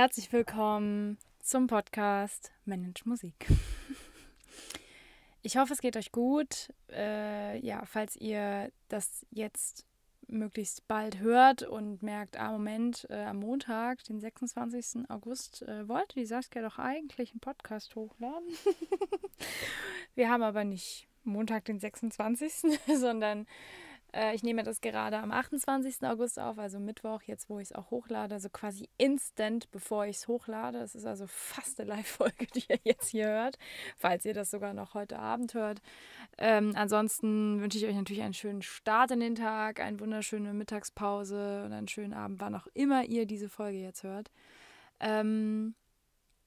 Herzlich willkommen zum Podcast Manage Musik. Ich hoffe, es geht euch gut. Äh, ja, falls ihr das jetzt möglichst bald hört und merkt, ah, Moment, äh, am Montag, den 26. August, äh, wollte die Saskia doch eigentlich einen Podcast hochladen. Wir haben aber nicht Montag, den 26., sondern äh, ich nehme das gerade am 28. August auf, also Mittwoch, jetzt wo ich es auch hochlade, also quasi instant, bevor ich es hochlade. Es ist also fast eine Live-Folge, die ihr jetzt hier hört, falls ihr das sogar noch heute Abend hört. Ähm, ansonsten wünsche ich euch natürlich einen schönen Start in den Tag, eine wunderschöne Mittagspause und einen schönen Abend, wann auch immer ihr diese Folge jetzt hört. Ähm,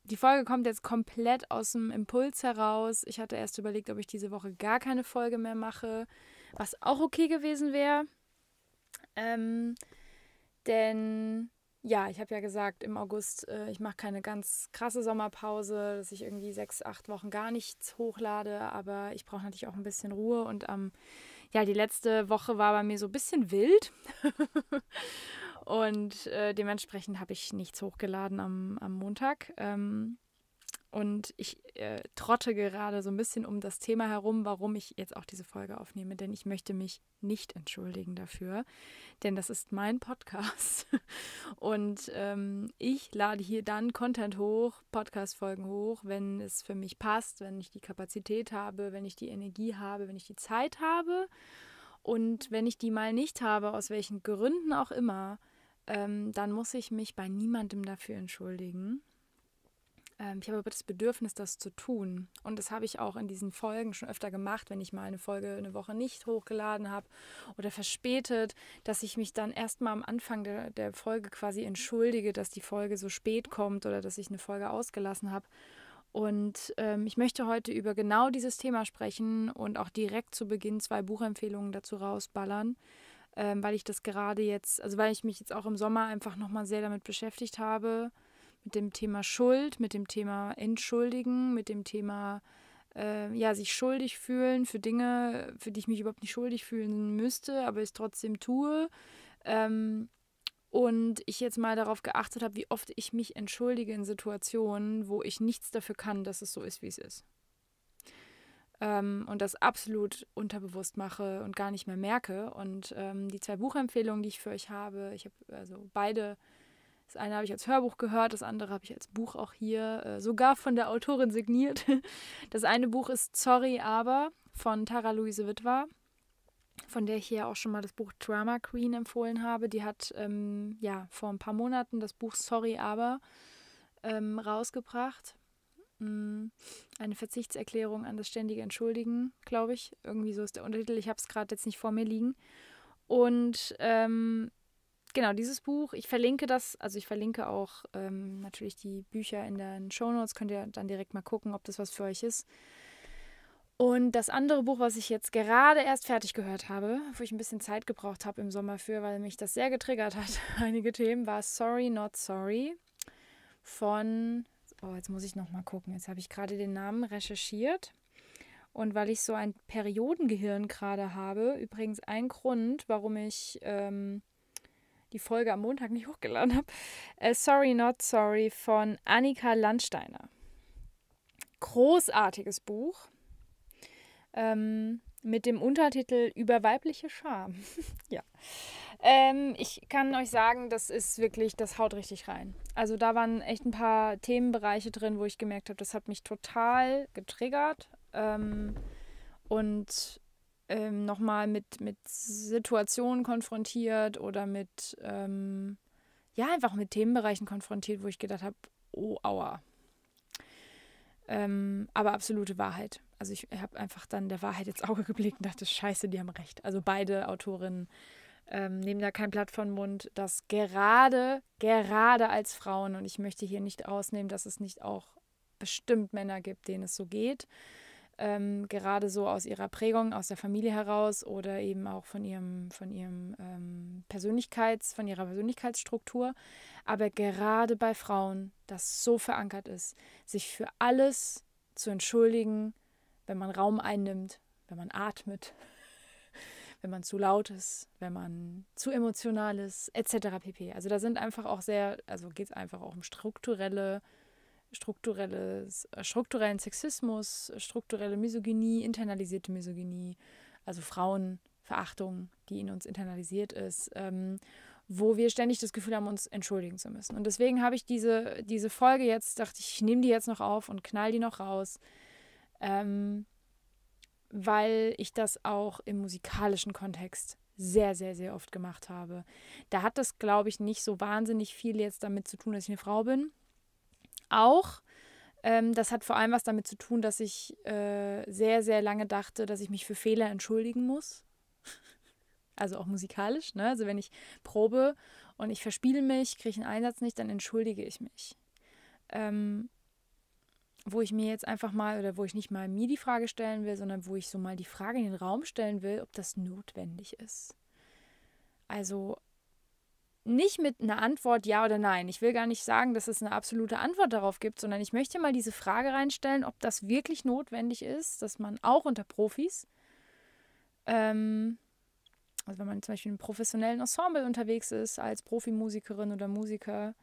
die Folge kommt jetzt komplett aus dem Impuls heraus. Ich hatte erst überlegt, ob ich diese Woche gar keine Folge mehr mache was auch okay gewesen wäre. Ähm, denn ja, ich habe ja gesagt, im August, äh, ich mache keine ganz krasse Sommerpause, dass ich irgendwie sechs, acht Wochen gar nichts hochlade, aber ich brauche natürlich auch ein bisschen Ruhe und ähm, ja, die letzte Woche war bei mir so ein bisschen wild. und äh, dementsprechend habe ich nichts hochgeladen am, am Montag. Ähm, und ich äh, trotte gerade so ein bisschen um das Thema herum, warum ich jetzt auch diese Folge aufnehme, denn ich möchte mich nicht entschuldigen dafür, denn das ist mein Podcast. Und ähm, ich lade hier dann Content hoch, Podcast-Folgen hoch, wenn es für mich passt, wenn ich die Kapazität habe, wenn ich die Energie habe, wenn ich die Zeit habe. Und wenn ich die mal nicht habe, aus welchen Gründen auch immer, ähm, dann muss ich mich bei niemandem dafür entschuldigen ähm, ich habe aber das Bedürfnis, das zu tun. Und das habe ich auch in diesen Folgen schon öfter gemacht, wenn ich mal eine Folge eine Woche nicht hochgeladen habe oder verspätet, dass ich mich dann erstmal am Anfang der, der Folge quasi entschuldige, dass die Folge so spät kommt oder dass ich eine Folge ausgelassen habe. Und ähm, ich möchte heute über genau dieses Thema sprechen und auch direkt zu Beginn zwei Buchempfehlungen dazu rausballern, ähm, weil ich das gerade jetzt, also weil ich mich jetzt auch im Sommer einfach nochmal sehr damit beschäftigt habe mit dem Thema Schuld, mit dem Thema Entschuldigen, mit dem Thema äh, ja, sich schuldig fühlen für Dinge, für die ich mich überhaupt nicht schuldig fühlen müsste, aber es trotzdem tue. Ähm, und ich jetzt mal darauf geachtet habe, wie oft ich mich entschuldige in Situationen, wo ich nichts dafür kann, dass es so ist, wie es ist. Ähm, und das absolut unterbewusst mache und gar nicht mehr merke. Und ähm, die zwei Buchempfehlungen, die ich für euch habe, ich habe also beide das eine habe ich als Hörbuch gehört, das andere habe ich als Buch auch hier, äh, sogar von der Autorin signiert. Das eine Buch ist Sorry, aber von Tara Luise Witwer, von der ich hier auch schon mal das Buch Drama Queen empfohlen habe. Die hat ähm, ja vor ein paar Monaten das Buch Sorry, aber ähm, rausgebracht. Mm, eine Verzichtserklärung an das ständige Entschuldigen, glaube ich. Irgendwie so ist der Untertitel. Ich habe es gerade jetzt nicht vor mir liegen. Und ähm, genau, dieses Buch, ich verlinke das, also ich verlinke auch ähm, natürlich die Bücher in den Show Notes, könnt ihr dann direkt mal gucken, ob das was für euch ist. Und das andere Buch, was ich jetzt gerade erst fertig gehört habe, wo ich ein bisschen Zeit gebraucht habe im Sommer für, weil mich das sehr getriggert hat, einige Themen, war Sorry Not Sorry von, oh, jetzt muss ich nochmal gucken, jetzt habe ich gerade den Namen recherchiert. Und weil ich so ein Periodengehirn gerade habe, übrigens ein Grund, warum ich ähm, die Folge am Montag nicht hochgeladen habe. Äh, sorry, not sorry von Annika Landsteiner. Großartiges Buch ähm, mit dem Untertitel Über weibliche Scham. ja. Ähm, ich kann euch sagen, das ist wirklich, das haut richtig rein. Also da waren echt ein paar Themenbereiche drin, wo ich gemerkt habe, das hat mich total getriggert. Ähm, und ähm, nochmal mit, mit Situationen konfrontiert oder mit, ähm, ja, einfach mit Themenbereichen konfrontiert, wo ich gedacht habe, oh, aua. Ähm, aber absolute Wahrheit. Also ich habe einfach dann der Wahrheit ins Auge geblickt und dachte, scheiße, die haben recht. Also beide Autorinnen ähm, nehmen da kein Blatt von Mund, dass gerade, gerade als Frauen, und ich möchte hier nicht ausnehmen, dass es nicht auch bestimmt Männer gibt, denen es so geht, ähm, gerade so aus ihrer Prägung, aus der Familie heraus oder eben auch von ihrem, von ihrem ähm, Persönlichkeits, von ihrer Persönlichkeitsstruktur. Aber gerade bei Frauen, das so verankert ist, sich für alles zu entschuldigen, wenn man Raum einnimmt, wenn man atmet, wenn man zu laut ist, wenn man zu emotional ist, etc. pp. Also da sind einfach auch sehr, also geht es einfach auch um strukturelle äh, strukturelles, äh, strukturellen Sexismus, strukturelle Misogynie, internalisierte Misogynie, also Frauenverachtung, die in uns internalisiert ist, ähm, wo wir ständig das Gefühl haben, uns entschuldigen zu müssen. Und deswegen habe ich diese, diese Folge jetzt, dachte ich, ich nehme die jetzt noch auf und knall die noch raus, ähm, weil ich das auch im musikalischen Kontext sehr, sehr, sehr oft gemacht habe. Da hat das, glaube ich, nicht so wahnsinnig viel jetzt damit zu tun, dass ich eine Frau bin auch. Ähm, das hat vor allem was damit zu tun, dass ich äh, sehr, sehr lange dachte, dass ich mich für Fehler entschuldigen muss. Also auch musikalisch. Ne? Also wenn ich probe und ich verspiele mich, kriege ich einen Einsatz nicht, dann entschuldige ich mich. Ähm, wo ich mir jetzt einfach mal oder wo ich nicht mal mir die Frage stellen will, sondern wo ich so mal die Frage in den Raum stellen will, ob das notwendig ist. Also nicht mit einer Antwort ja oder nein. Ich will gar nicht sagen, dass es eine absolute Antwort darauf gibt, sondern ich möchte mal diese Frage reinstellen, ob das wirklich notwendig ist, dass man auch unter Profis, ähm, also wenn man zum Beispiel im professionellen Ensemble unterwegs ist, als Profimusikerin oder Musiker,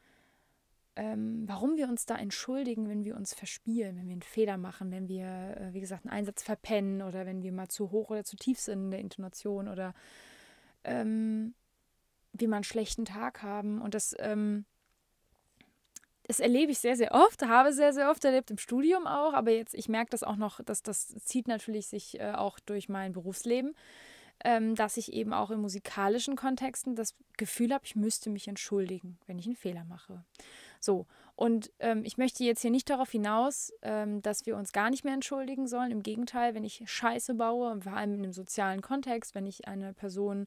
ähm, warum wir uns da entschuldigen, wenn wir uns verspielen, wenn wir einen Fehler machen, wenn wir, äh, wie gesagt, einen Einsatz verpennen oder wenn wir mal zu hoch oder zu tief sind in der Intonation oder ähm, wie man einen schlechten Tag haben. Und das, ähm, das erlebe ich sehr, sehr oft, habe sehr, sehr oft erlebt im Studium auch, aber jetzt, ich merke das auch noch, dass das zieht natürlich sich äh, auch durch mein Berufsleben, ähm, dass ich eben auch in musikalischen Kontexten das Gefühl habe, ich müsste mich entschuldigen, wenn ich einen Fehler mache. So, und ähm, ich möchte jetzt hier nicht darauf hinaus, ähm, dass wir uns gar nicht mehr entschuldigen sollen. Im Gegenteil, wenn ich Scheiße baue, vor allem in einem sozialen Kontext, wenn ich eine Person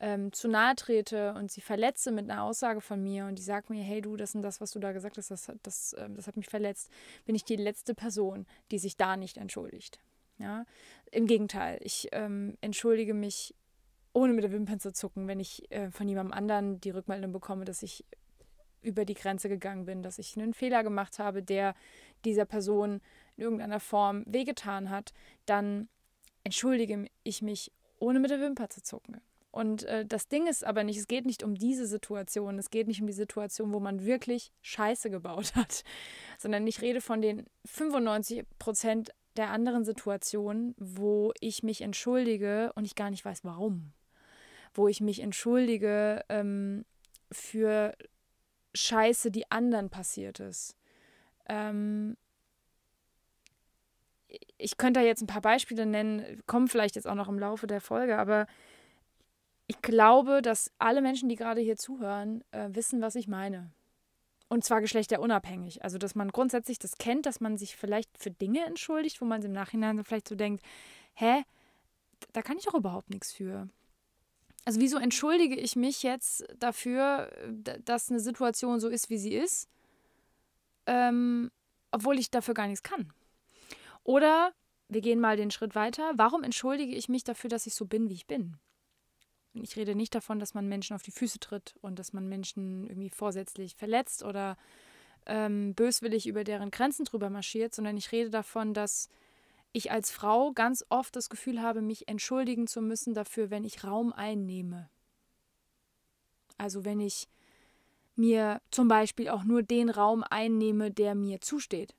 ähm, zu nahe trete und sie verletze mit einer Aussage von mir und die sagt mir, hey du, das und das, was du da gesagt hast, das, das, äh, das hat mich verletzt, bin ich die letzte Person, die sich da nicht entschuldigt. Ja? Im Gegenteil, ich ähm, entschuldige mich ohne mit der Wimpern zu zucken, wenn ich äh, von jemandem anderen die Rückmeldung bekomme, dass ich über die Grenze gegangen bin, dass ich einen Fehler gemacht habe, der dieser Person in irgendeiner Form wehgetan hat, dann entschuldige ich mich, ohne mit der Wimper zu zucken. Und äh, das Ding ist aber nicht, es geht nicht um diese Situation, es geht nicht um die Situation, wo man wirklich Scheiße gebaut hat, sondern ich rede von den 95 Prozent der anderen Situationen, wo ich mich entschuldige und ich gar nicht weiß, warum. Wo ich mich entschuldige ähm, für Scheiße, die anderen passiert ist. Ähm, ich könnte da jetzt ein paar Beispiele nennen, kommen vielleicht jetzt auch noch im Laufe der Folge, aber ich glaube, dass alle Menschen, die gerade hier zuhören, äh, wissen, was ich meine. Und zwar geschlechterunabhängig. Also, dass man grundsätzlich das kennt, dass man sich vielleicht für Dinge entschuldigt, wo man im Nachhinein vielleicht so denkt, hä, da kann ich doch überhaupt nichts für. Also, wieso entschuldige ich mich jetzt dafür, dass eine Situation so ist, wie sie ist, ähm, obwohl ich dafür gar nichts kann? Oder wir gehen mal den Schritt weiter. Warum entschuldige ich mich dafür, dass ich so bin, wie ich bin? Ich rede nicht davon, dass man Menschen auf die Füße tritt und dass man Menschen irgendwie vorsätzlich verletzt oder ähm, böswillig über deren Grenzen drüber marschiert, sondern ich rede davon, dass ich als Frau ganz oft das Gefühl habe, mich entschuldigen zu müssen dafür, wenn ich Raum einnehme. Also wenn ich mir zum Beispiel auch nur den Raum einnehme, der mir zusteht.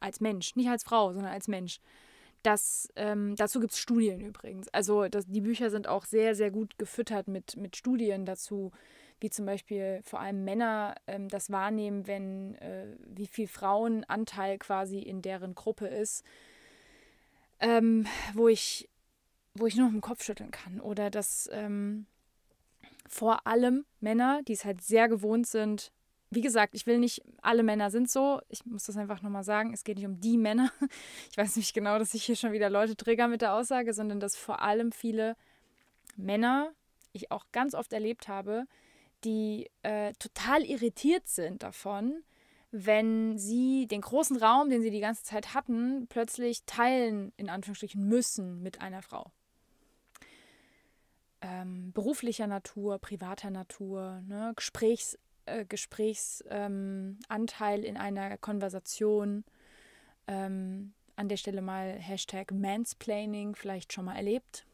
Als Mensch, nicht als Frau, sondern als Mensch. Das, ähm, dazu gibt es Studien übrigens. Also das, die Bücher sind auch sehr, sehr gut gefüttert mit, mit Studien dazu, wie zum Beispiel vor allem Männer ähm, das wahrnehmen, wenn äh, wie viel Frauenanteil quasi in deren Gruppe ist, ähm, wo ich wo ich nur im Kopf schütteln kann oder dass ähm, vor allem Männer, die es halt sehr gewohnt sind, wie gesagt, ich will nicht, alle Männer sind so. Ich muss das einfach nochmal sagen. Es geht nicht um die Männer. Ich weiß nicht genau, dass ich hier schon wieder Leute trigger mit der Aussage, sondern dass vor allem viele Männer, ich auch ganz oft erlebt habe, die äh, total irritiert sind davon, wenn sie den großen Raum, den sie die ganze Zeit hatten, plötzlich teilen, in Anführungsstrichen müssen mit einer Frau. Ähm, beruflicher Natur, privater Natur, ne? Gesprächs äh, Gesprächsanteil ähm, in einer Konversation. Ähm, an der Stelle mal Hashtag Mansplaining vielleicht schon mal erlebt.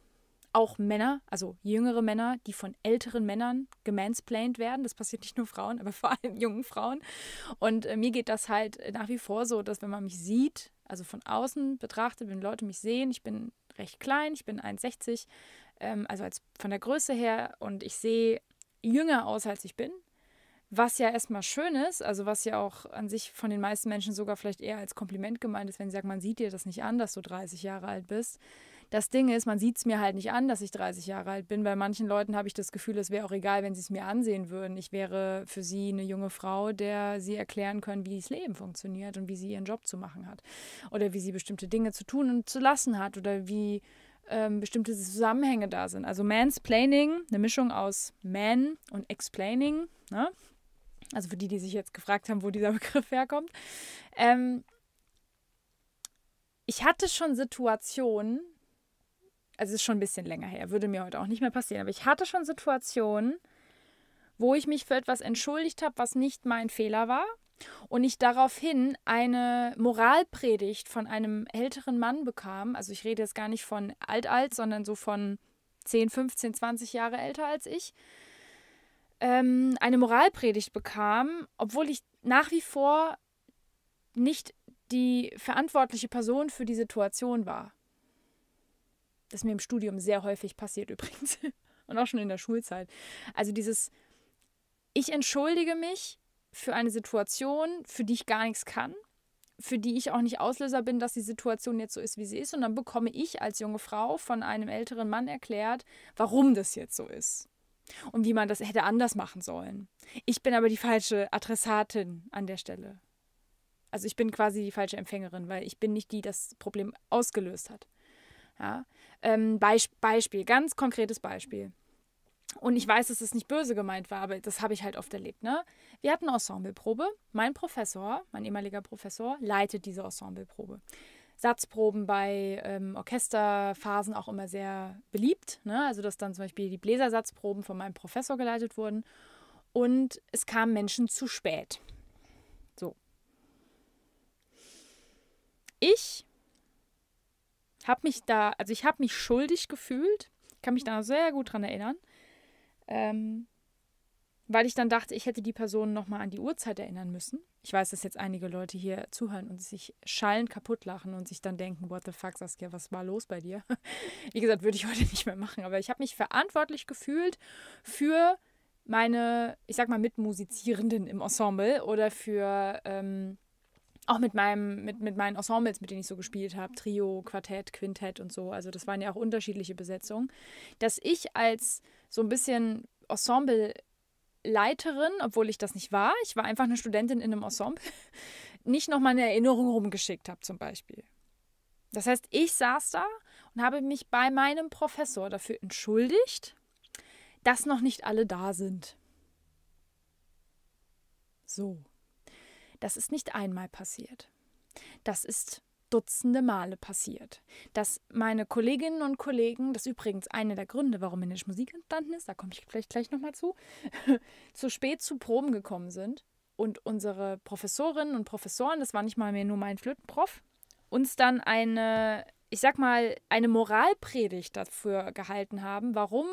Auch Männer, also jüngere Männer, die von älteren Männern gemansplained werden. Das passiert nicht nur Frauen, aber vor allem jungen Frauen. Und äh, mir geht das halt nach wie vor so, dass wenn man mich sieht, also von außen betrachtet, wenn Leute mich sehen, ich bin recht klein, ich bin 1,60, ähm, also als, von der Größe her und ich sehe jünger aus, als ich bin. Was ja erstmal schön ist, also was ja auch an sich von den meisten Menschen sogar vielleicht eher als Kompliment gemeint ist, wenn sie sagen, man sieht dir das nicht an, dass du 30 Jahre alt bist. Das Ding ist, man sieht es mir halt nicht an, dass ich 30 Jahre alt bin. Bei manchen Leuten habe ich das Gefühl, es wäre auch egal, wenn sie es mir ansehen würden. Ich wäre für sie eine junge Frau, der sie erklären können, wie das Leben funktioniert und wie sie ihren Job zu machen hat. Oder wie sie bestimmte Dinge zu tun und zu lassen hat oder wie ähm, bestimmte Zusammenhänge da sind. Also Mansplaining, eine Mischung aus Man und Explaining. Ne? Also für die, die sich jetzt gefragt haben, wo dieser Begriff herkommt. Ähm, ich hatte schon Situationen, also es ist schon ein bisschen länger her, würde mir heute auch nicht mehr passieren, aber ich hatte schon Situationen, wo ich mich für etwas entschuldigt habe, was nicht mein Fehler war und ich daraufhin eine Moralpredigt von einem älteren Mann bekam. Also ich rede jetzt gar nicht von alt alt, sondern so von 10, 15, 20 Jahre älter als ich, ähm, eine Moralpredigt bekam, obwohl ich nach wie vor nicht die verantwortliche Person für die Situation war. Das ist mir im Studium sehr häufig passiert übrigens. Und auch schon in der Schulzeit. Also dieses, ich entschuldige mich für eine Situation, für die ich gar nichts kann, für die ich auch nicht Auslöser bin, dass die Situation jetzt so ist, wie sie ist. Und dann bekomme ich als junge Frau von einem älteren Mann erklärt, warum das jetzt so ist und wie man das hätte anders machen sollen. Ich bin aber die falsche Adressatin an der Stelle. Also ich bin quasi die falsche Empfängerin, weil ich bin nicht die, die das Problem ausgelöst hat. Ja? Ähm, Beisp Beispiel, ganz konkretes Beispiel. Und ich weiß, dass es das nicht böse gemeint war, aber das habe ich halt oft erlebt. Ne? Wir hatten Ensembleprobe. Mein Professor, mein ehemaliger Professor, leitet diese Ensembleprobe. Satzproben bei ähm, Orchesterphasen auch immer sehr beliebt. Ne? Also dass dann zum Beispiel die Bläsersatzproben von meinem Professor geleitet wurden. Und es kamen Menschen zu spät. So. Ich habe mich da, also ich habe mich schuldig gefühlt. Ich kann mich da sehr gut dran erinnern. Ähm, weil ich dann dachte, ich hätte die Person nochmal an die Uhrzeit erinnern müssen ich weiß, dass jetzt einige Leute hier zuhören und sich schallend kaputt lachen und sich dann denken, what the fuck, Saskia, was war los bei dir? Wie gesagt, würde ich heute nicht mehr machen, aber ich habe mich verantwortlich gefühlt für meine, ich sag mal, Mitmusizierenden im Ensemble oder für ähm, auch mit meinem, mit, mit meinen Ensembles, mit denen ich so gespielt habe, Trio, Quartett, Quintett und so, also das waren ja auch unterschiedliche Besetzungen, dass ich als so ein bisschen Ensemble Leiterin, obwohl ich das nicht war, ich war einfach eine Studentin in einem Ensemble, nicht nochmal eine Erinnerung rumgeschickt habe zum Beispiel. Das heißt, ich saß da und habe mich bei meinem Professor dafür entschuldigt, dass noch nicht alle da sind. So. Das ist nicht einmal passiert. Das ist Dutzende Male passiert, dass meine Kolleginnen und Kollegen, das ist übrigens einer der Gründe, warum Männisch Musik entstanden ist, da komme ich vielleicht gleich nochmal zu, zu spät zu Proben gekommen sind und unsere Professorinnen und Professoren, das war nicht mal mehr nur mein Flötenprof, uns dann eine, ich sag mal, eine Moralpredigt dafür gehalten haben, warum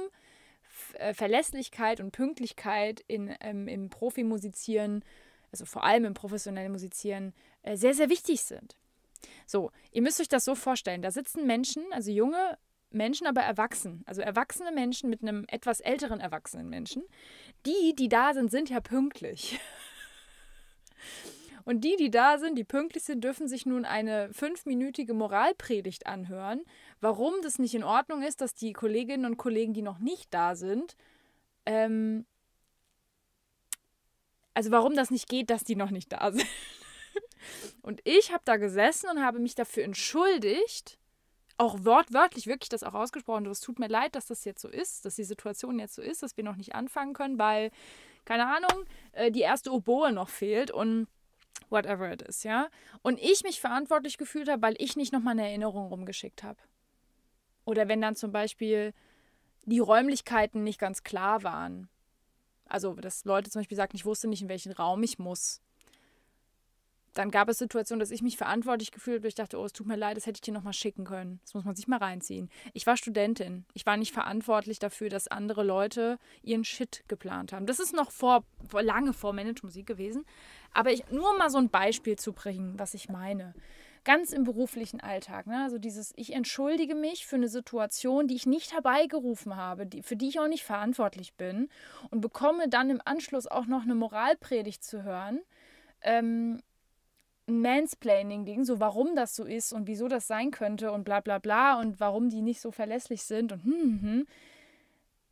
äh, Verlässlichkeit und Pünktlichkeit in, ähm, im Profimusizieren, also vor allem im professionellen Musizieren, äh, sehr, sehr wichtig sind. So, ihr müsst euch das so vorstellen. Da sitzen Menschen, also junge Menschen, aber erwachsen. Also erwachsene Menschen mit einem etwas älteren erwachsenen Menschen. Die, die da sind, sind ja pünktlich. Und die, die da sind, die pünktlich sind, dürfen sich nun eine fünfminütige Moralpredigt anhören, warum das nicht in Ordnung ist, dass die Kolleginnen und Kollegen, die noch nicht da sind, ähm, also warum das nicht geht, dass die noch nicht da sind. Und ich habe da gesessen und habe mich dafür entschuldigt, auch wortwörtlich wirklich das auch ausgesprochen, es tut mir leid, dass das jetzt so ist, dass die Situation jetzt so ist, dass wir noch nicht anfangen können, weil, keine Ahnung, äh, die erste Oboe noch fehlt und whatever it is, ja. Und ich mich verantwortlich gefühlt habe, weil ich nicht nochmal eine Erinnerung rumgeschickt habe. Oder wenn dann zum Beispiel die Räumlichkeiten nicht ganz klar waren. Also, dass Leute zum Beispiel sagten, ich wusste nicht, in welchen Raum ich muss dann gab es Situationen, dass ich mich verantwortlich gefühlt habe, ich dachte, oh, es tut mir leid, das hätte ich dir nochmal schicken können. Das muss man sich mal reinziehen. Ich war Studentin. Ich war nicht verantwortlich dafür, dass andere Leute ihren Shit geplant haben. Das ist noch vor, vor lange vor Manage Musik gewesen. Aber ich, nur mal so ein Beispiel zu bringen, was ich meine. Ganz im beruflichen Alltag. Ne? Also dieses, ich entschuldige mich für eine Situation, die ich nicht herbeigerufen habe, die, für die ich auch nicht verantwortlich bin und bekomme dann im Anschluss auch noch eine Moralpredigt zu hören. Ähm, Mansplaining ding so warum das so ist und wieso das sein könnte und bla bla bla und warum die nicht so verlässlich sind und hm, hm. hm.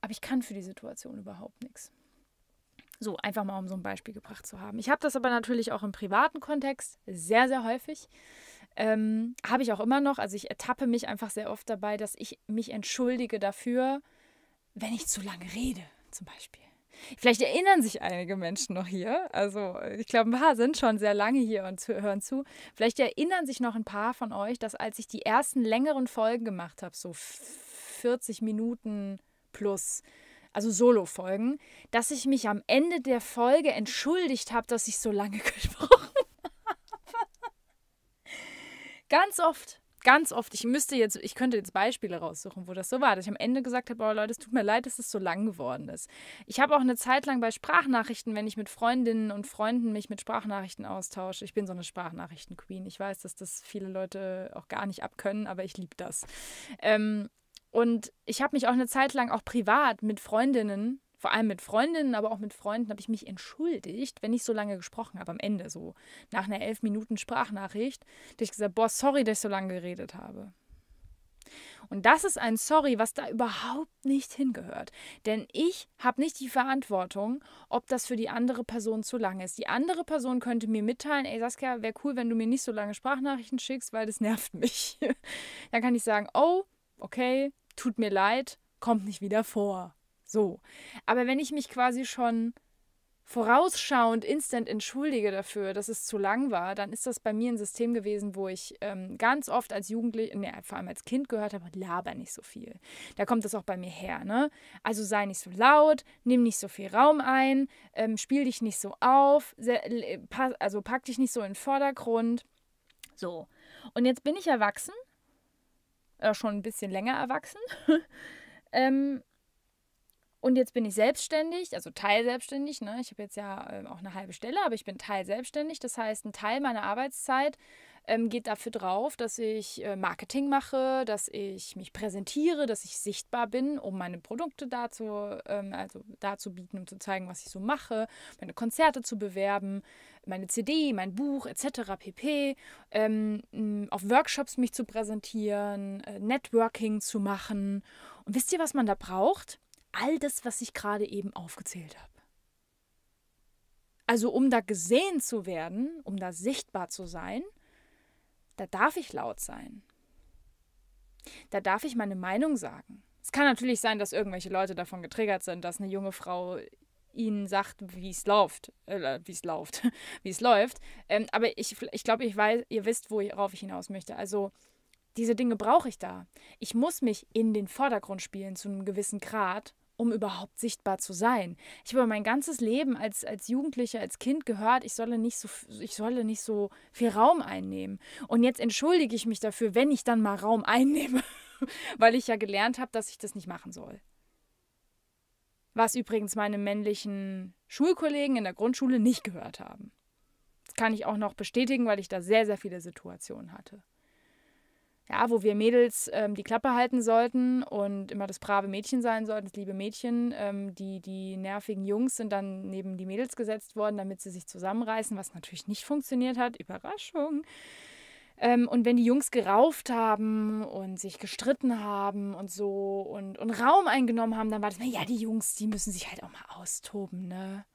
Aber ich kann für die Situation überhaupt nichts. So, einfach mal um so ein Beispiel gebracht zu haben. Ich habe das aber natürlich auch im privaten Kontext sehr, sehr häufig. Ähm, habe ich auch immer noch. Also ich ertappe mich einfach sehr oft dabei, dass ich mich entschuldige dafür, wenn ich zu lange rede, zum Beispiel. Vielleicht erinnern sich einige Menschen noch hier. Also äh, ich glaube, ein paar sind schon sehr lange hier und zu, hören zu. Vielleicht erinnern sich noch ein paar von euch, dass als ich die ersten längeren Folgen gemacht habe, so 40 Minuten plus, also Solo-Folgen, dass ich mich am Ende der Folge entschuldigt habe, dass ich so lange gesprochen habe. Ganz oft ganz oft, ich müsste jetzt, ich könnte jetzt Beispiele raussuchen, wo das so war, dass ich am Ende gesagt habe, oh Leute, es tut mir leid, dass es so lang geworden ist. Ich habe auch eine Zeit lang bei Sprachnachrichten, wenn ich mit Freundinnen und Freunden mich mit Sprachnachrichten austausche, ich bin so eine Sprachnachrichten-Queen. Ich weiß, dass das viele Leute auch gar nicht abkönnen, aber ich liebe das. Ähm, und ich habe mich auch eine Zeit lang auch privat mit Freundinnen vor allem mit Freundinnen, aber auch mit Freunden habe ich mich entschuldigt, wenn ich so lange gesprochen habe am Ende, so nach einer elf Minuten Sprachnachricht, dass ich gesagt, boah, sorry, dass ich so lange geredet habe. Und das ist ein Sorry, was da überhaupt nicht hingehört. Denn ich habe nicht die Verantwortung, ob das für die andere Person zu lang ist. Die andere Person könnte mir mitteilen, ey Saskia, wäre cool, wenn du mir nicht so lange Sprachnachrichten schickst, weil das nervt mich. Dann kann ich sagen, oh, okay, tut mir leid, kommt nicht wieder vor. So. Aber wenn ich mich quasi schon vorausschauend instant entschuldige dafür, dass es zu lang war, dann ist das bei mir ein System gewesen, wo ich ähm, ganz oft als Jugendliche, nee, vor allem als Kind gehört habe, laber nicht so viel. Da kommt das auch bei mir her, ne? Also sei nicht so laut, nimm nicht so viel Raum ein, ähm, spiel dich nicht so auf, sehr, äh, also pack dich nicht so in den Vordergrund. So. Und jetzt bin ich erwachsen, äh, schon ein bisschen länger erwachsen. ähm, und jetzt bin ich selbstständig, also teilselbstständig. Ne? Ich habe jetzt ja ähm, auch eine halbe Stelle, aber ich bin teilselbstständig. Das heißt, ein Teil meiner Arbeitszeit ähm, geht dafür drauf, dass ich äh, Marketing mache, dass ich mich präsentiere, dass ich sichtbar bin, um meine Produkte dazu, ähm, also dazu bieten, um zu zeigen, was ich so mache, meine Konzerte zu bewerben, meine CD, mein Buch etc. pp. Ähm, auf Workshops mich zu präsentieren, äh, Networking zu machen. Und wisst ihr, was man da braucht? all das, was ich gerade eben aufgezählt habe. Also um da gesehen zu werden, um da sichtbar zu sein, da darf ich laut sein. Da darf ich meine Meinung sagen. Es kann natürlich sein, dass irgendwelche Leute davon getriggert sind, dass eine junge Frau ihnen sagt, wie es läuft, äh, wie es läuft, wie es läuft. Ähm, aber ich, ich glaube, ich ihr wisst, worauf ich hinaus möchte. Also diese Dinge brauche ich da. Ich muss mich in den Vordergrund spielen zu einem gewissen Grad, um überhaupt sichtbar zu sein. Ich habe mein ganzes Leben als, als Jugendliche, als Kind gehört, ich solle, nicht so, ich solle nicht so viel Raum einnehmen. Und jetzt entschuldige ich mich dafür, wenn ich dann mal Raum einnehme, weil ich ja gelernt habe, dass ich das nicht machen soll. Was übrigens meine männlichen Schulkollegen in der Grundschule nicht gehört haben. Das kann ich auch noch bestätigen, weil ich da sehr, sehr viele Situationen hatte ja, wo wir Mädels ähm, die Klappe halten sollten und immer das brave Mädchen sein sollten, das liebe Mädchen. Ähm, die, die nervigen Jungs sind dann neben die Mädels gesetzt worden, damit sie sich zusammenreißen, was natürlich nicht funktioniert hat. Überraschung. Ähm, und wenn die Jungs gerauft haben und sich gestritten haben und so und, und Raum eingenommen haben, dann war das, naja, die Jungs, die müssen sich halt auch mal austoben, ne?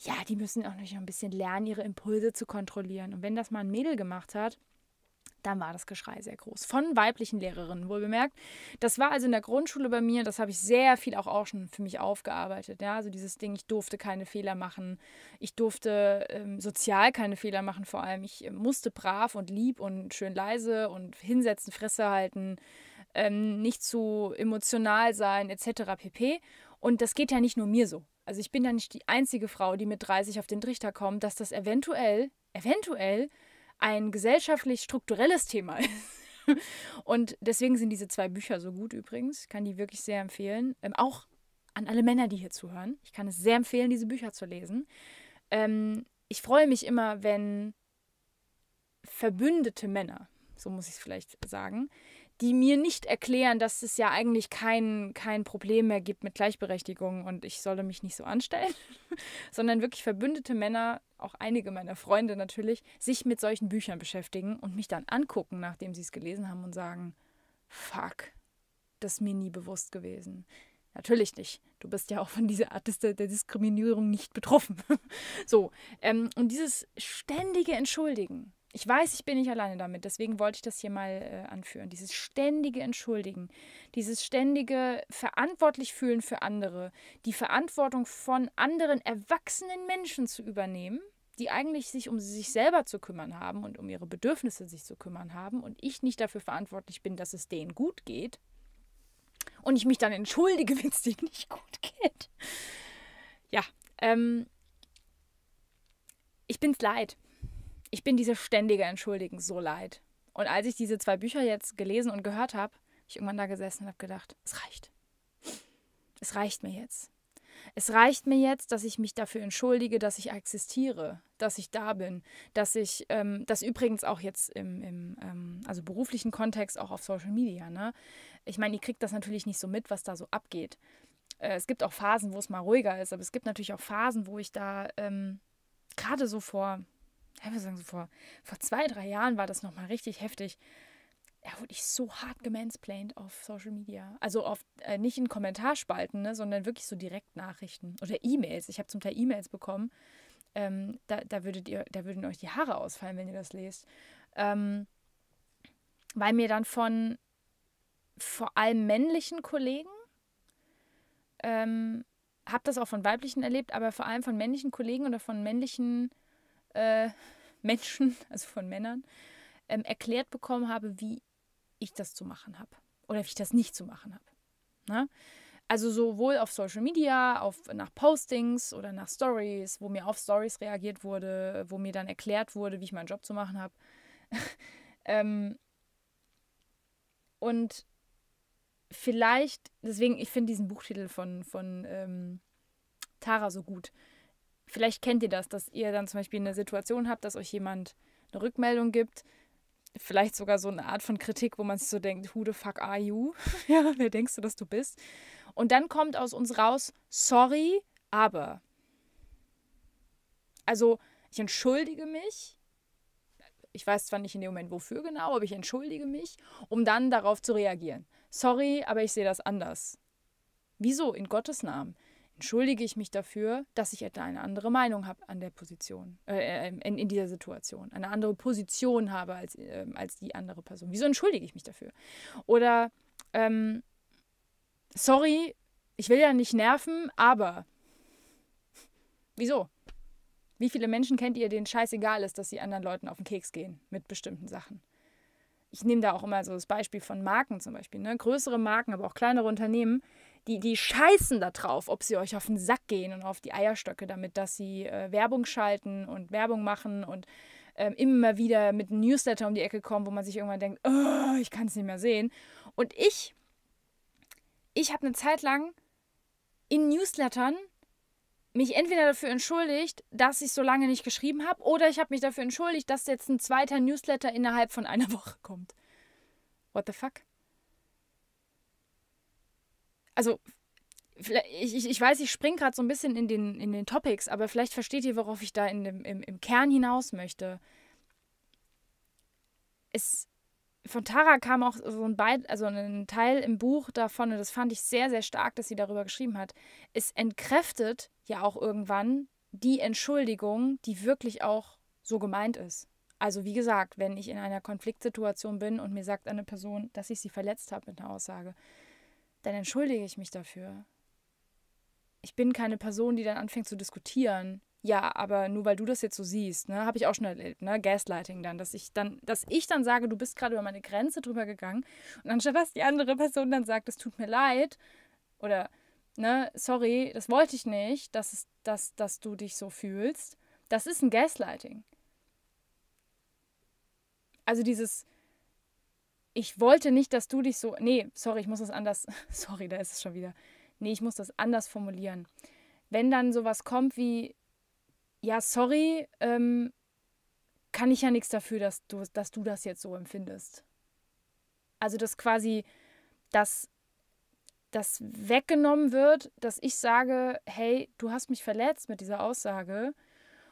Ja, die müssen auch noch ein bisschen lernen, ihre Impulse zu kontrollieren. Und wenn das mal ein Mädel gemacht hat, dann war das Geschrei sehr groß. Von weiblichen Lehrerinnen, wohl bemerkt. Das war also in der Grundschule bei mir, das habe ich sehr viel auch, auch schon für mich aufgearbeitet. Ja? Also dieses Ding, ich durfte keine Fehler machen. Ich durfte ähm, sozial keine Fehler machen, vor allem. Ich äh, musste brav und lieb und schön leise und hinsetzen, Fresse halten, ähm, nicht zu emotional sein, etc. pp. Und das geht ja nicht nur mir so. Also ich bin ja nicht die einzige Frau, die mit 30 auf den Trichter kommt, dass das eventuell, eventuell ein gesellschaftlich strukturelles Thema ist. Und deswegen sind diese zwei Bücher so gut übrigens. Ich kann die wirklich sehr empfehlen. Ähm, auch an alle Männer, die hier zuhören. Ich kann es sehr empfehlen, diese Bücher zu lesen. Ähm, ich freue mich immer, wenn verbündete Männer, so muss ich es vielleicht sagen, die mir nicht erklären, dass es ja eigentlich kein, kein Problem mehr gibt mit Gleichberechtigung und ich solle mich nicht so anstellen, sondern wirklich verbündete Männer auch einige meiner Freunde natürlich, sich mit solchen Büchern beschäftigen und mich dann angucken, nachdem sie es gelesen haben und sagen, fuck, das ist mir nie bewusst gewesen. Natürlich nicht. Du bist ja auch von dieser Art der Diskriminierung nicht betroffen. so, ähm, und dieses ständige Entschuldigen, ich weiß, ich bin nicht alleine damit, deswegen wollte ich das hier mal äh, anführen. Dieses ständige Entschuldigen, dieses ständige verantwortlich fühlen für andere, die Verantwortung von anderen erwachsenen Menschen zu übernehmen, die eigentlich sich um sich selber zu kümmern haben und um ihre Bedürfnisse sich zu kümmern haben und ich nicht dafür verantwortlich bin, dass es denen gut geht und ich mich dann entschuldige, wenn es denen nicht gut geht. Ja, ähm, ich bin's leid ich bin diese ständige Entschuldigen so leid. Und als ich diese zwei Bücher jetzt gelesen und gehört habe, ich irgendwann da gesessen und habe gedacht, es reicht. Es reicht mir jetzt. Es reicht mir jetzt, dass ich mich dafür entschuldige, dass ich existiere, dass ich da bin, dass ich, ähm, das übrigens auch jetzt im, im ähm, also beruflichen Kontext, auch auf Social Media, ne? Ich meine, ihr kriegt das natürlich nicht so mit, was da so abgeht. Äh, es gibt auch Phasen, wo es mal ruhiger ist, aber es gibt natürlich auch Phasen, wo ich da ähm, gerade so vor ich würde sagen, so vor, vor zwei, drei Jahren war das nochmal richtig heftig. Da wurde ich so hart gemansplained auf Social Media. Also auf, äh, nicht in Kommentarspalten, ne, sondern wirklich so Direktnachrichten oder E-Mails. Ich habe zum Teil E-Mails bekommen. Ähm, da, da, würdet ihr, da würden euch die Haare ausfallen, wenn ihr das lest. Ähm, weil mir dann von vor allem männlichen Kollegen, ähm, habe das auch von weiblichen erlebt, aber vor allem von männlichen Kollegen oder von männlichen äh, Menschen, also von Männern, ähm, erklärt bekommen habe, wie ich das zu machen habe oder wie ich das nicht zu machen habe. Ne? Also sowohl auf Social Media, auf, nach Postings oder nach Stories, wo mir auf Stories reagiert wurde, wo mir dann erklärt wurde, wie ich meinen Job zu machen habe. ähm, und vielleicht, deswegen, ich finde diesen Buchtitel von, von ähm, Tara so gut, Vielleicht kennt ihr das, dass ihr dann zum Beispiel eine Situation habt, dass euch jemand eine Rückmeldung gibt, vielleicht sogar so eine Art von Kritik, wo man sich so denkt, who the fuck are you? ja, wer denkst du, dass du bist? Und dann kommt aus uns raus, sorry, aber. Also, ich entschuldige mich. Ich weiß zwar nicht in dem Moment wofür genau, aber ich entschuldige mich, um dann darauf zu reagieren. Sorry, aber ich sehe das anders. Wieso? In Gottes Namen entschuldige ich mich dafür, dass ich etwa eine andere Meinung habe an der Position, äh, äh, in, in, dieser Situation, eine andere Position habe als, äh, als die andere Person. Wieso entschuldige ich mich dafür? Oder ähm, sorry, ich will ja nicht nerven, aber wieso? Wie viele Menschen kennt ihr, denen scheißegal ist, dass sie anderen Leuten auf den Keks gehen mit bestimmten Sachen? Ich nehme da auch immer so das Beispiel von Marken zum Beispiel. Ne? Größere Marken, aber auch kleinere Unternehmen die, die scheißen da drauf, ob sie euch auf den Sack gehen und auf die Eierstöcke damit, dass sie äh, Werbung schalten und Werbung machen und ähm, immer wieder mit einem Newsletter um die Ecke kommen, wo man sich irgendwann denkt, oh, ich kann es nicht mehr sehen. Und ich, ich habe eine Zeit lang in Newslettern mich entweder dafür entschuldigt, dass ich so lange nicht geschrieben habe, oder ich habe mich dafür entschuldigt, dass jetzt ein zweiter Newsletter innerhalb von einer Woche kommt. What the fuck? also ich, ich weiß, ich springe gerade so ein bisschen in den, in den Topics, aber vielleicht versteht ihr, worauf ich da in dem, im, im Kern hinaus möchte. Es, von Tara kam auch so ein, Beit, also ein Teil im Buch davon, und das fand ich sehr, sehr stark, dass sie darüber geschrieben hat. Es entkräftet ja auch irgendwann die Entschuldigung, die wirklich auch so gemeint ist. Also wie gesagt, wenn ich in einer Konfliktsituation bin und mir sagt eine Person, dass ich sie verletzt habe mit einer Aussage, dann entschuldige ich mich dafür. Ich bin keine Person, die dann anfängt zu diskutieren. Ja, aber nur weil du das jetzt so siehst, ne, habe ich auch schon erlebt, ne, Gaslighting dann, dass ich dann, dass ich dann sage, du bist gerade über meine Grenze drüber gegangen und anstatt dass die andere Person dann sagt, es tut mir leid oder ne, sorry, das wollte ich nicht, dass es, dass, dass du dich so fühlst, das ist ein Gaslighting. Also dieses ich wollte nicht, dass du dich so. Nee, sorry, ich muss das anders. Sorry, da ist es schon wieder. Nee, ich muss das anders formulieren. Wenn dann sowas kommt wie, ja, sorry, ähm, kann ich ja nichts dafür, dass du, dass du das jetzt so empfindest. Also, dass quasi das, das weggenommen wird, dass ich sage, hey, du hast mich verletzt mit dieser Aussage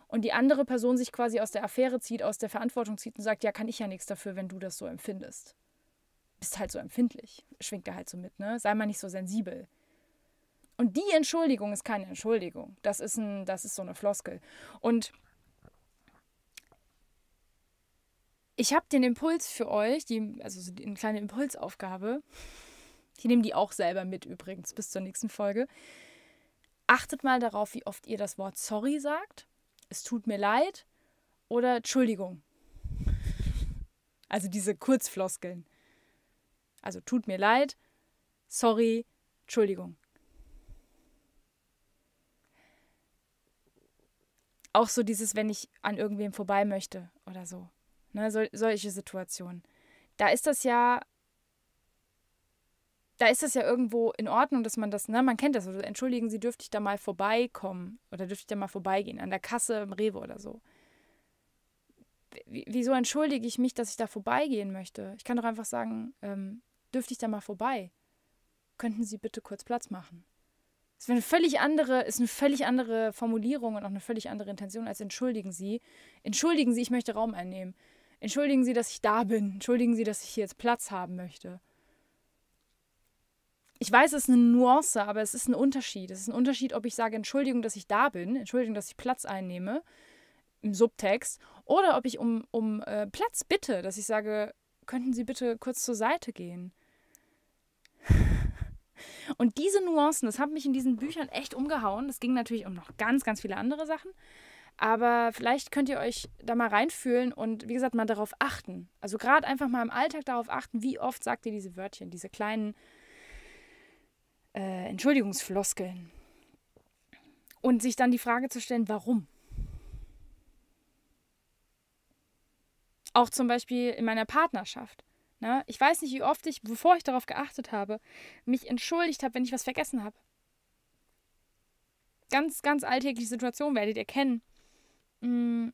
und die andere Person sich quasi aus der Affäre zieht, aus der Verantwortung zieht und sagt, ja, kann ich ja nichts dafür, wenn du das so empfindest bist halt so empfindlich, schwingt er halt so mit, ne? Sei mal nicht so sensibel. Und die Entschuldigung ist keine Entschuldigung. Das ist, ein, das ist so eine Floskel. Und ich habe den Impuls für euch, die, also eine kleine Impulsaufgabe. Ich nehme die auch selber mit übrigens bis zur nächsten Folge. Achtet mal darauf, wie oft ihr das Wort sorry sagt. Es tut mir leid oder Entschuldigung. Also diese Kurzfloskeln. Also tut mir leid, sorry, Entschuldigung. Auch so dieses, wenn ich an irgendwem vorbei möchte oder so. Ne, sol solche Situationen. Da ist das ja da ist es ja irgendwo in Ordnung, dass man das, ne, man kennt das, also, entschuldigen Sie, dürfte ich da mal vorbeikommen oder dürfte ich da mal vorbeigehen, an der Kasse im Rewe oder so. W wieso entschuldige ich mich, dass ich da vorbeigehen möchte? Ich kann doch einfach sagen, ähm, dürfte ich da mal vorbei? Könnten Sie bitte kurz Platz machen? Das ist eine völlig andere, ist eine völlig andere Formulierung und auch eine völlig andere Intention als entschuldigen Sie. Entschuldigen Sie, ich möchte Raum einnehmen. Entschuldigen Sie, dass ich da bin. Entschuldigen Sie, dass ich hier jetzt Platz haben möchte. Ich weiß, es ist eine Nuance, aber es ist ein Unterschied. Es ist ein Unterschied, ob ich sage, Entschuldigung, dass ich da bin, Entschuldigung, dass ich Platz einnehme im Subtext, oder ob ich um, um äh, Platz bitte, dass ich sage, könnten Sie bitte kurz zur Seite gehen? Und diese Nuancen, das hat mich in diesen Büchern echt umgehauen. Es ging natürlich um noch ganz, ganz viele andere Sachen. Aber vielleicht könnt ihr euch da mal reinfühlen und wie gesagt mal darauf achten. Also gerade einfach mal im Alltag darauf achten, wie oft sagt ihr diese Wörtchen, diese kleinen äh, Entschuldigungsfloskeln. Und sich dann die Frage zu stellen, warum? Auch zum Beispiel in meiner Partnerschaft. Ne? Ich weiß nicht, wie oft ich, bevor ich darauf geachtet habe, mich entschuldigt habe, wenn ich was vergessen habe. Ganz, ganz alltägliche Situation werdet ihr kennen. Hm.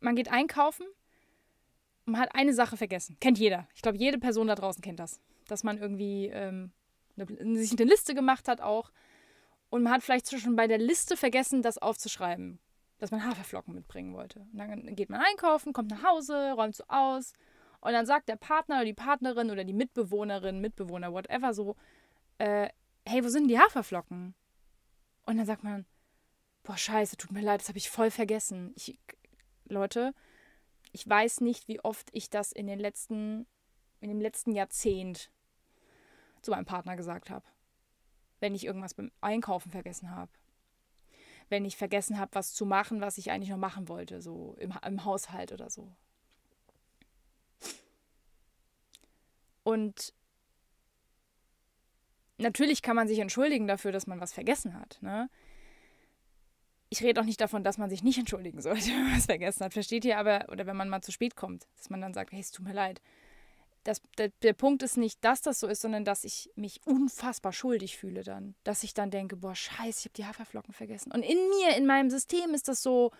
Man geht einkaufen und man hat eine Sache vergessen. Kennt jeder. Ich glaube, jede Person da draußen kennt das. Dass man irgendwie ähm, eine, sich eine Liste gemacht hat auch und man hat vielleicht schon bei der Liste vergessen, das aufzuschreiben, dass man Haferflocken mitbringen wollte. Und dann geht man einkaufen, kommt nach Hause, räumt so aus und dann sagt der Partner oder die Partnerin oder die Mitbewohnerin, Mitbewohner, whatever, so, äh, hey, wo sind die Haferflocken? Und dann sagt man, boah, scheiße, tut mir leid, das habe ich voll vergessen. Ich, Leute, ich weiß nicht, wie oft ich das in den letzten, in dem letzten Jahrzehnt zu meinem Partner gesagt habe. Wenn ich irgendwas beim Einkaufen vergessen habe. Wenn ich vergessen habe, was zu machen, was ich eigentlich noch machen wollte, so im, im Haushalt oder so. Und natürlich kann man sich entschuldigen dafür, dass man was vergessen hat. Ne? Ich rede auch nicht davon, dass man sich nicht entschuldigen sollte, wenn man was vergessen hat. Versteht ihr aber, oder wenn man mal zu spät kommt, dass man dann sagt, hey, es tut mir leid. Das, der, der Punkt ist nicht, dass das so ist, sondern dass ich mich unfassbar schuldig fühle dann. Dass ich dann denke, boah, scheiße, ich habe die Haferflocken vergessen. Und in mir, in meinem System ist das so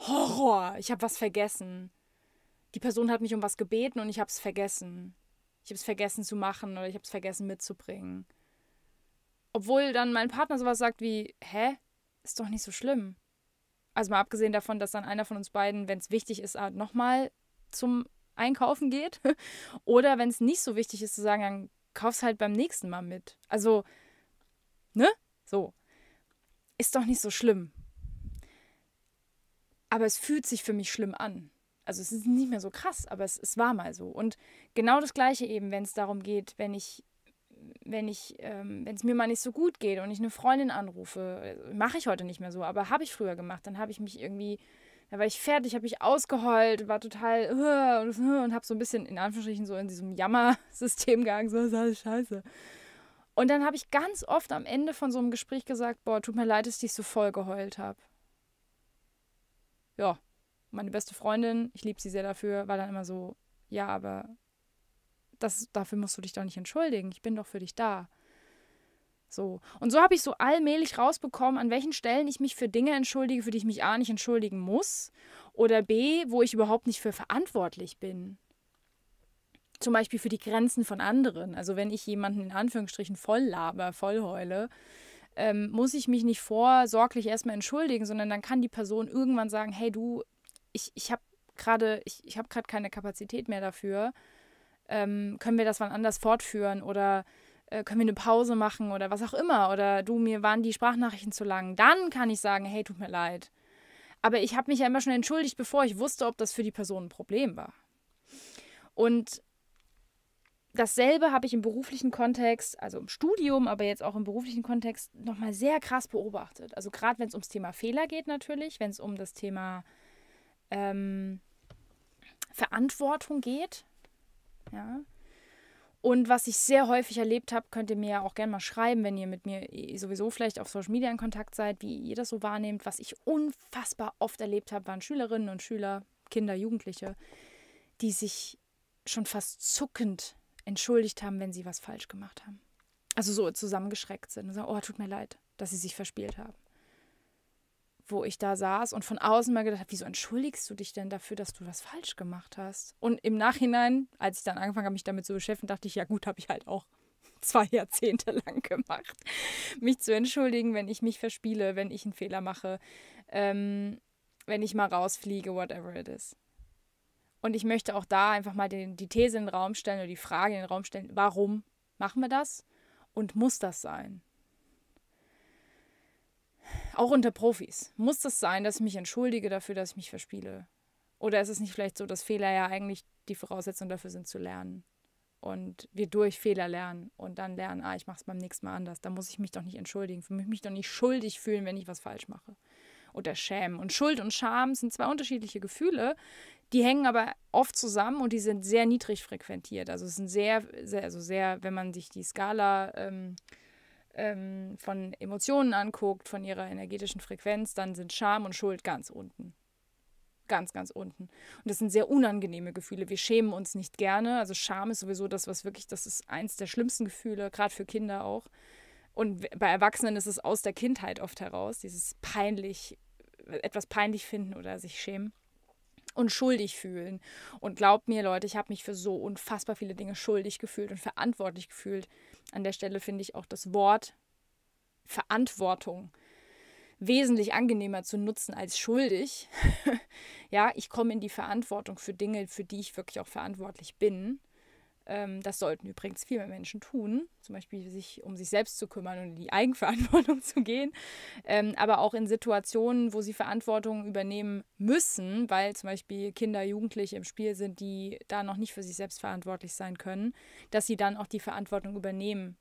Horror. Ich habe was vergessen. Die Person hat mich um was gebeten und ich habe es vergessen ich habe es vergessen zu machen oder ich habe es vergessen mitzubringen. Obwohl dann mein Partner sowas sagt wie, hä? Ist doch nicht so schlimm. Also mal abgesehen davon, dass dann einer von uns beiden, wenn es wichtig ist, ah, nochmal zum Einkaufen geht. oder wenn es nicht so wichtig ist, zu sagen, dann kauf's halt beim nächsten Mal mit. Also, ne? So. Ist doch nicht so schlimm. Aber es fühlt sich für mich schlimm an. Also es ist nicht mehr so krass, aber es, es war mal so. Und genau das Gleiche eben, wenn es darum geht, wenn ich wenn ich, ähm, wenn es mir mal nicht so gut geht und ich eine Freundin anrufe, äh, mache ich heute nicht mehr so, aber habe ich früher gemacht, dann habe ich mich irgendwie, da war ich fertig, habe ich ausgeheult, war total äh, und, äh, und habe so ein bisschen in Anführungsstrichen so in diesem Jammer-System gegangen, so ist alles scheiße. Und dann habe ich ganz oft am Ende von so einem Gespräch gesagt, boah, tut mir leid, dass ich so voll geheult habe. Ja, meine beste Freundin, ich liebe sie sehr dafür, war dann immer so, ja, aber das, dafür musst du dich doch nicht entschuldigen, ich bin doch für dich da. So. Und so habe ich so allmählich rausbekommen, an welchen Stellen ich mich für Dinge entschuldige, für die ich mich A nicht entschuldigen muss oder B, wo ich überhaupt nicht für verantwortlich bin. Zum Beispiel für die Grenzen von anderen. Also wenn ich jemanden in Anführungsstrichen voll laber, voll heule, ähm, muss ich mich nicht vorsorglich erstmal entschuldigen, sondern dann kann die Person irgendwann sagen, hey du, ich, ich habe gerade, ich, ich habe keine Kapazität mehr dafür. Ähm, können wir das wann anders fortführen oder äh, können wir eine Pause machen oder was auch immer? Oder du, mir waren die Sprachnachrichten zu lang. Dann kann ich sagen, hey, tut mir leid. Aber ich habe mich ja immer schon entschuldigt, bevor ich wusste, ob das für die Person ein Problem war. Und dasselbe habe ich im beruflichen Kontext, also im Studium, aber jetzt auch im beruflichen Kontext nochmal sehr krass beobachtet. Also gerade wenn es ums Thema Fehler geht natürlich, wenn es um das Thema ähm, Verantwortung geht. Ja. Und was ich sehr häufig erlebt habe, könnt ihr mir ja auch gerne mal schreiben, wenn ihr mit mir äh, sowieso vielleicht auf Social Media in Kontakt seid, wie ihr das so wahrnehmt. Was ich unfassbar oft erlebt habe, waren Schülerinnen und Schüler, Kinder, Jugendliche, die sich schon fast zuckend entschuldigt haben, wenn sie was falsch gemacht haben. Also so zusammengeschreckt sind und sagen, oh, tut mir leid, dass sie sich verspielt haben wo ich da saß und von außen mal gedacht habe, wieso entschuldigst du dich denn dafür, dass du das falsch gemacht hast? Und im Nachhinein, als ich dann angefangen habe, mich damit zu beschäftigen, dachte ich, ja gut, habe ich halt auch zwei Jahrzehnte lang gemacht, mich zu entschuldigen, wenn ich mich verspiele, wenn ich einen Fehler mache, ähm, wenn ich mal rausfliege, whatever it is. Und ich möchte auch da einfach mal den, die These in den Raum stellen oder die Frage in den Raum stellen, warum machen wir das und muss das sein? Auch unter Profis. Muss das sein, dass ich mich entschuldige dafür, dass ich mich verspiele? Oder ist es nicht vielleicht so, dass Fehler ja eigentlich die Voraussetzung dafür sind, zu lernen? Und wir durch Fehler lernen und dann lernen, ah, ich mache es beim nächsten Mal anders. Da muss ich mich doch nicht entschuldigen, für mich, mich doch nicht schuldig fühlen, wenn ich was falsch mache. Oder schämen. Und Schuld und Scham sind zwei unterschiedliche Gefühle, die hängen aber oft zusammen und die sind sehr niedrig frequentiert. Also es sind sehr, sehr also sehr, wenn man sich die Skala ähm, ähm, von Emotionen anguckt, von ihrer energetischen Frequenz, dann sind Scham und Schuld ganz unten. Ganz, ganz unten. Und das sind sehr unangenehme Gefühle. Wir schämen uns nicht gerne. Also Scham ist sowieso das, was wirklich, das ist eins der schlimmsten Gefühle, gerade für Kinder auch. Und bei Erwachsenen ist es aus der Kindheit oft heraus, dieses peinlich, etwas peinlich finden oder sich schämen und schuldig fühlen. Und glaubt mir, Leute, ich habe mich für so unfassbar viele Dinge schuldig gefühlt und verantwortlich gefühlt an der Stelle finde ich auch das Wort Verantwortung wesentlich angenehmer zu nutzen als schuldig. ja, ich komme in die Verantwortung für Dinge, für die ich wirklich auch verantwortlich bin. Ähm, das sollten übrigens viel mehr Menschen tun, zum Beispiel sich um sich selbst zu kümmern und in die Eigenverantwortung zu gehen, ähm, aber auch in Situationen, wo sie Verantwortung übernehmen müssen, weil zum Beispiel Kinder, Jugendliche im Spiel sind, die da noch nicht für sich selbst verantwortlich sein können, dass sie dann auch die Verantwortung übernehmen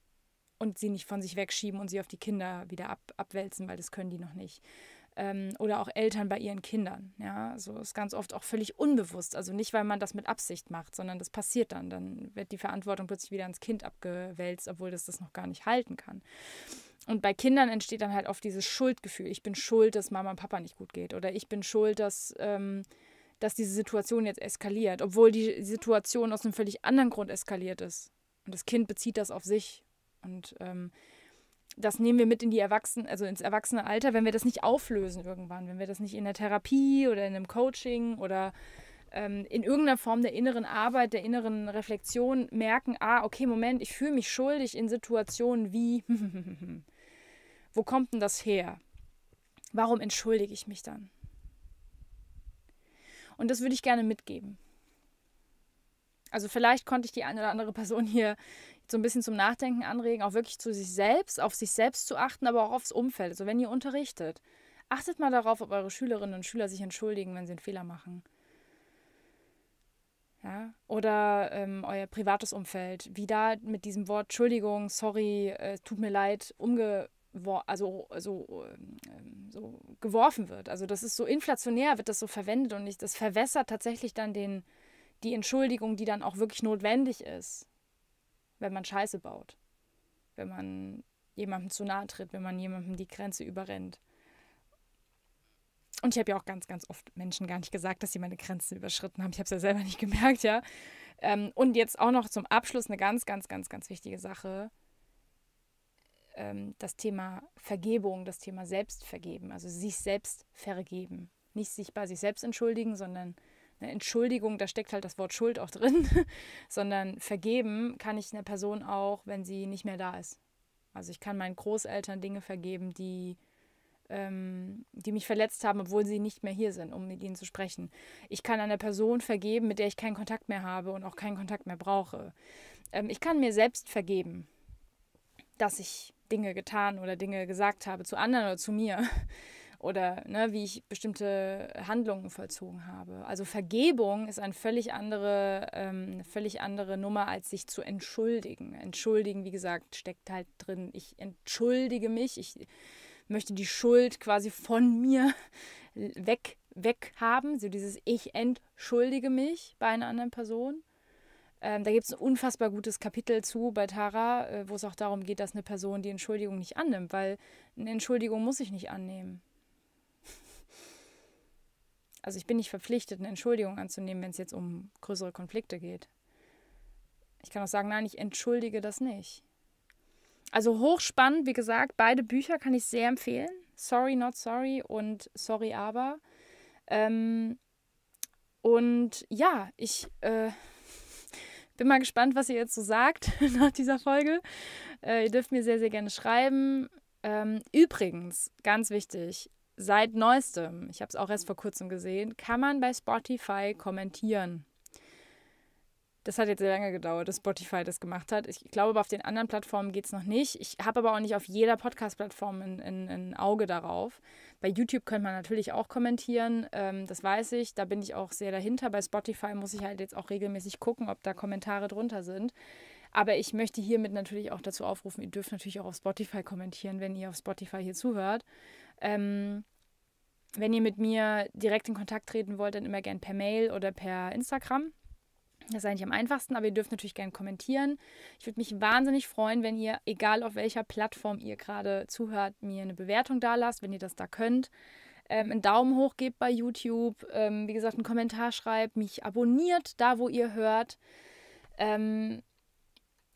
und sie nicht von sich wegschieben und sie auf die Kinder wieder ab abwälzen, weil das können die noch nicht ähm, oder auch Eltern bei ihren Kindern. Ja, so ist ganz oft auch völlig unbewusst. Also nicht, weil man das mit Absicht macht, sondern das passiert dann. Dann wird die Verantwortung plötzlich wieder ans Kind abgewälzt, obwohl das das noch gar nicht halten kann. Und bei Kindern entsteht dann halt oft dieses Schuldgefühl. Ich bin schuld, dass Mama und Papa nicht gut geht. Oder ich bin schuld, dass, ähm, dass diese Situation jetzt eskaliert. Obwohl die Situation aus einem völlig anderen Grund eskaliert ist. Und das Kind bezieht das auf sich. Und ähm, das nehmen wir mit in die Erwachsenen, also ins Erwachsenealter, wenn wir das nicht auflösen irgendwann, wenn wir das nicht in der Therapie oder in einem Coaching oder ähm, in irgendeiner Form der inneren Arbeit, der inneren Reflexion merken, ah, okay, Moment, ich fühle mich schuldig in Situationen wie, wo kommt denn das her? Warum entschuldige ich mich dann? Und das würde ich gerne mitgeben. Also vielleicht konnte ich die eine oder andere Person hier so ein bisschen zum Nachdenken anregen, auch wirklich zu sich selbst, auf sich selbst zu achten, aber auch aufs Umfeld. Also wenn ihr unterrichtet, achtet mal darauf, ob eure Schülerinnen und Schüler sich entschuldigen, wenn sie einen Fehler machen. Ja, oder ähm, euer privates Umfeld, wie da mit diesem Wort Entschuldigung, sorry, äh, tut mir leid, umge also, also ähm, so geworfen wird. Also das ist so inflationär, wird das so verwendet und ich, das verwässert tatsächlich dann den, die Entschuldigung, die dann auch wirklich notwendig ist, wenn man Scheiße baut, wenn man jemandem zu nahe tritt, wenn man jemandem die Grenze überrennt. Und ich habe ja auch ganz, ganz oft Menschen gar nicht gesagt, dass sie meine Grenzen überschritten haben. Ich habe es ja selber nicht gemerkt, ja. Ähm, und jetzt auch noch zum Abschluss eine ganz, ganz, ganz, ganz wichtige Sache. Ähm, das Thema Vergebung, das Thema Selbstvergeben, also sich selbst vergeben. Nicht sich bei sich selbst entschuldigen, sondern eine Entschuldigung, da steckt halt das Wort Schuld auch drin, sondern vergeben kann ich einer Person auch, wenn sie nicht mehr da ist. Also ich kann meinen Großeltern Dinge vergeben, die, ähm, die mich verletzt haben, obwohl sie nicht mehr hier sind, um mit ihnen zu sprechen. Ich kann einer Person vergeben, mit der ich keinen Kontakt mehr habe und auch keinen Kontakt mehr brauche. Ähm, ich kann mir selbst vergeben, dass ich Dinge getan oder Dinge gesagt habe zu anderen oder zu mir, oder ne, wie ich bestimmte Handlungen vollzogen habe. Also Vergebung ist eine völlig andere, ähm, eine völlig andere Nummer, als sich zu entschuldigen. Entschuldigen, wie gesagt, steckt halt drin. Ich entschuldige mich, ich möchte die Schuld quasi von mir weg, weg haben. So dieses Ich entschuldige mich bei einer anderen Person. Ähm, da gibt es ein unfassbar gutes Kapitel zu bei Tara, äh, wo es auch darum geht, dass eine Person die Entschuldigung nicht annimmt, weil eine Entschuldigung muss ich nicht annehmen. Also ich bin nicht verpflichtet, eine Entschuldigung anzunehmen, wenn es jetzt um größere Konflikte geht. Ich kann auch sagen, nein, ich entschuldige das nicht. Also hochspannend, wie gesagt, beide Bücher kann ich sehr empfehlen. Sorry, not sorry und Sorry, aber. Ähm, und ja, ich äh, bin mal gespannt, was ihr jetzt so sagt nach dieser Folge. Äh, ihr dürft mir sehr, sehr gerne schreiben. Ähm, übrigens, ganz wichtig, seit neuestem, ich habe es auch erst vor kurzem gesehen, kann man bei Spotify kommentieren. Das hat jetzt sehr lange gedauert, dass Spotify das gemacht hat. Ich glaube, aber auf den anderen Plattformen geht es noch nicht. Ich habe aber auch nicht auf jeder Podcast-Plattform ein, Auge darauf. Bei YouTube könnte man natürlich auch kommentieren, ähm, das weiß ich. Da bin ich auch sehr dahinter. Bei Spotify muss ich halt jetzt auch regelmäßig gucken, ob da Kommentare drunter sind. Aber ich möchte hiermit natürlich auch dazu aufrufen, ihr dürft natürlich auch auf Spotify kommentieren, wenn ihr auf Spotify hier zuhört. Ähm, wenn ihr mit mir direkt in Kontakt treten wollt, dann immer gern per Mail oder per Instagram. Das ist eigentlich am einfachsten, aber ihr dürft natürlich gerne kommentieren. Ich würde mich wahnsinnig freuen, wenn ihr, egal auf welcher Plattform ihr gerade zuhört, mir eine Bewertung da lasst, wenn ihr das da könnt. Ähm, einen Daumen hoch gebt bei YouTube, ähm, wie gesagt, einen Kommentar schreibt, mich abonniert da, wo ihr hört. Ähm,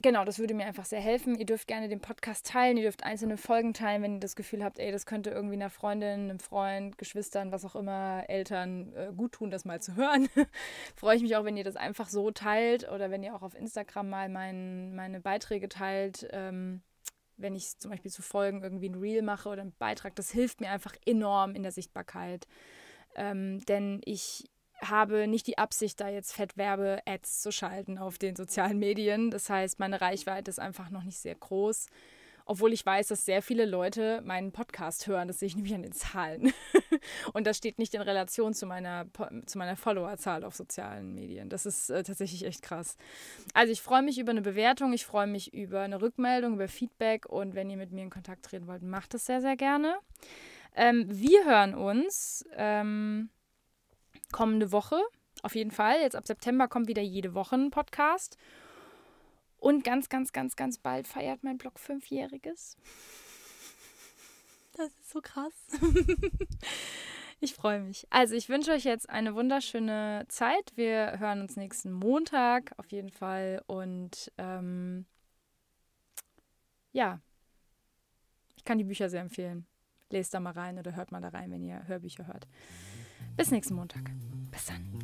genau, das würde mir einfach sehr helfen. Ihr dürft gerne den Podcast teilen, ihr dürft einzelne Folgen teilen, wenn ihr das Gefühl habt, ey, das könnte irgendwie einer Freundin, einem Freund, Geschwistern, was auch immer, Eltern äh, gut tun, das mal zu hören. Freue ich mich auch, wenn ihr das einfach so teilt oder wenn ihr auch auf Instagram mal mein, meine Beiträge teilt. Ähm, wenn ich zum Beispiel zu Folgen irgendwie ein Reel mache oder einen Beitrag, das hilft mir einfach enorm in der Sichtbarkeit. Ähm, denn ich habe nicht die Absicht, da jetzt Fettwerbe-Ads zu schalten auf den sozialen Medien. Das heißt, meine Reichweite ist einfach noch nicht sehr groß. Obwohl ich weiß, dass sehr viele Leute meinen Podcast hören. Das sehe ich nämlich an den Zahlen. Und das steht nicht in Relation zu meiner, zu meiner Followerzahl auf sozialen Medien. Das ist äh, tatsächlich echt krass. Also ich freue mich über eine Bewertung, ich freue mich über eine Rückmeldung, über Feedback. Und wenn ihr mit mir in Kontakt treten wollt, macht das sehr, sehr gerne. Ähm, wir hören uns. Ähm kommende Woche. Auf jeden Fall. Jetzt ab September kommt wieder jede Woche ein Podcast. Und ganz, ganz, ganz, ganz bald feiert mein Blog Fünfjähriges. Das ist so krass. ich freue mich. Also ich wünsche euch jetzt eine wunderschöne Zeit. Wir hören uns nächsten Montag auf jeden Fall. Und ähm, ja, ich kann die Bücher sehr empfehlen. Lest da mal rein oder hört mal da rein, wenn ihr Hörbücher hört. Bis nächsten Montag. Bis dann.